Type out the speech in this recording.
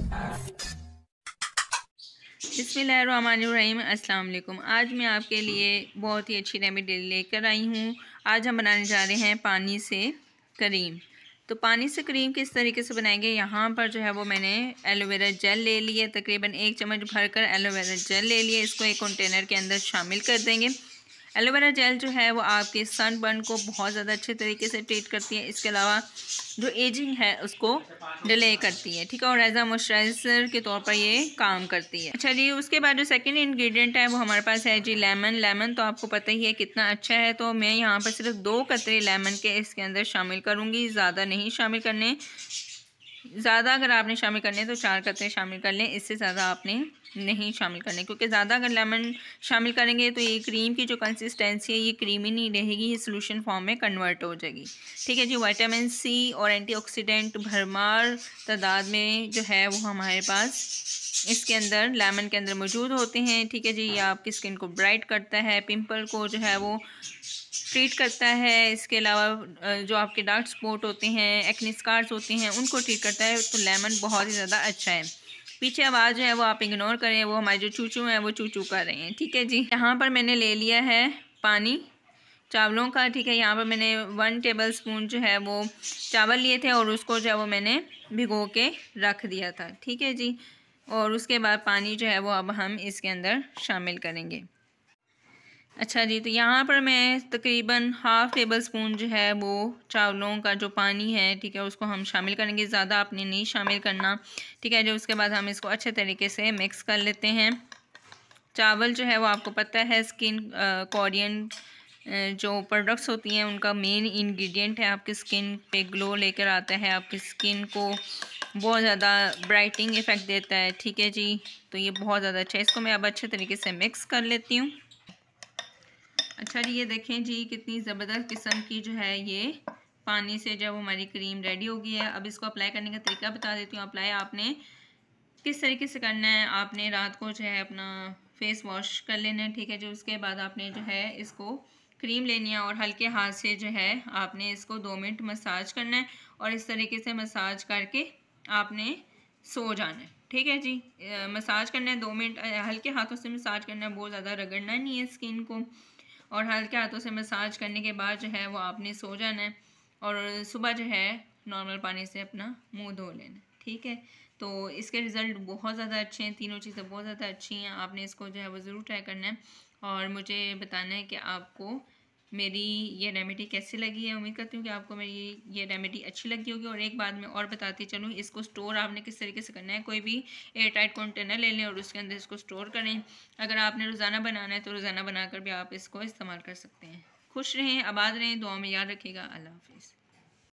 बसमीम अल्लाम आज मैं आपके लिए बहुत ही अच्छी रेमेडी लेकर आई हूँ आज हम बनाने जा रहे हैं पानी से करीम तो पानी से करीम किस तरीके से बनाएंगे यहाँ पर जो है वो मैंने एलोवेरा जेल ले लिया तकरीबन एक चम्मच भरकर एलोवेरा जेल ले लिया इसको एक कंटेनर के अंदर शामिल कर देंगे एलोवेरा जेल जो है वो आपके सन बर्न को बहुत ज़्यादा अच्छे तरीके से ट्रीट करती है इसके अलावा जो एजिंग है उसको डिले करती है ठीक है और एज आ मॉइस्चराइजर के तौर पर ये काम करती है अच्छा जी उसके बाद जो सेकेंड इन्ग्रीडियंट है वो हमारे पास है जी लेमन लेमन तो आपको पता ही है कितना अच्छा है तो मैं यहाँ पर सिर्फ दो कतरे लेमन के इसके अंदर शामिल करूँगी ज़्यादा नहीं शामिल करने ज़्यादा अगर आपने शामिल करने तो चार कतरे शामिल कर लें इससे ज़्यादा आपने नहीं शामिल करने क्योंकि ज़्यादा अगर लेमन शामिल करेंगे तो ये क्रीम की जो कंसिस्टेंसी है ये क्रीमी नहीं रहेगी ये सोलूशन फॉर्म में कन्वर्ट हो जाएगी ठीक है जी विटामिन सी और एंटीऑक्सीडेंट भरमार तादाद में जो है वो हमारे पास इसके अंदर लेमन के अंदर मौजूद होते हैं ठीक है जी ये आपकी स्किन को ब्राइट करता है पिंपल को जो है वो ट्रीट करता है इसके अलावा जो आपके डार्क स्पॉट होते हैं एक्ने स्कार्स होते हैं उनको ट्रीट करता है तो लेमन बहुत ही ज़्यादा अच्छा है पीछे आवाज़ जो है वो आप इग्नोर करें वो हमारे जो चूचू हैं वो चूचू कर रहे हैं ठीक है जी यहाँ पर मैंने ले लिया है पानी चावलों का ठीक है यहाँ पर मैंने वन टेबल स्पून जो है वो चावल लिए थे और उसको जो है वो मैंने भिगो के रख दिया था ठीक है जी और उसके बाद पानी जो है वो अब हम इसके अंदर शामिल करेंगे अच्छा जी तो यहाँ पर मैं तकरीबन हाफ़ टेबल स्पून जो है वो चावलों का जो पानी है ठीक है उसको हम शामिल करेंगे ज़्यादा आपने नहीं शामिल करना ठीक है जो उसके बाद हम इसको अच्छे तरीके से मिक्स कर लेते हैं चावल जो है वो आपको पता है स्किन कोरियन जो प्रोडक्ट्स होती हैं उनका मेन इंग्रेडिएंट है आपकी स्किन पे ग्लो लेकर आता है आपकी स्किन को बहुत ज़्यादा ब्राइटिंग इफ़ेक्ट देता है ठीक है जी तो ये बहुत ज़्यादा अच्छा है इसको मैं अब अच्छे तरीके से मिक्स कर लेती हूँ अच्छा जी ये देखें जी कितनी ज़बरदस्त किस्म की जो है ये पानी से जब हमारी क्रीम रेडी हो गई है अब इसको अप्लाई करने का तरीका बता देती हूँ अप्लाई आपने किस तरीके से करना है आपने रात को जो है अपना फेस वॉश कर लेना है ठीक है जो उसके बाद आपने जो है इसको क्रीम लेनी है और हल्के हाथ से जो है आपने इसको दो मिनट मसाज करना है और इस तरीके से मसाज करके आपने सो जाना है ठीक है जी आ, मसाज करना है दो मिनट हल्के हाथों से मसाज करना है बहुत ज़्यादा रगड़ना नहीं है स्किन को और हल्के हाथों से मसाज करने के बाद जो है वो आपने सो जाना है और सुबह जो है नॉर्मल पानी से अपना मुंह धो लेना ठीक है तो इसके रिज़ल्ट बहुत ज़्यादा अच्छे हैं तीनों चीज़ें बहुत ज़्यादा अच्छी हैं आपने इसको जो है वो ज़रूर ट्राई करना है और मुझे बताना है कि आपको मेरी ये रेमेडी कैसी लगी है उम्मीद करती हूँ कि आपको मेरी ये रेमेडी अच्छी लगी होगी और एक बात मैं और बताती चलूँ इसको स्टोर आपने किस तरीके से करना है कोई भी एयर टाइट कंटेनर ले लें और उसके अंदर इसको स्टोर करें अगर आपने रोज़ाना बनाना है तो रोज़ाना बनाकर भी आप इसको इस्तेमाल कर सकते हैं खुश रहें आबाद रहें दुआ में याद रखेगा अल्लाह हाफिज़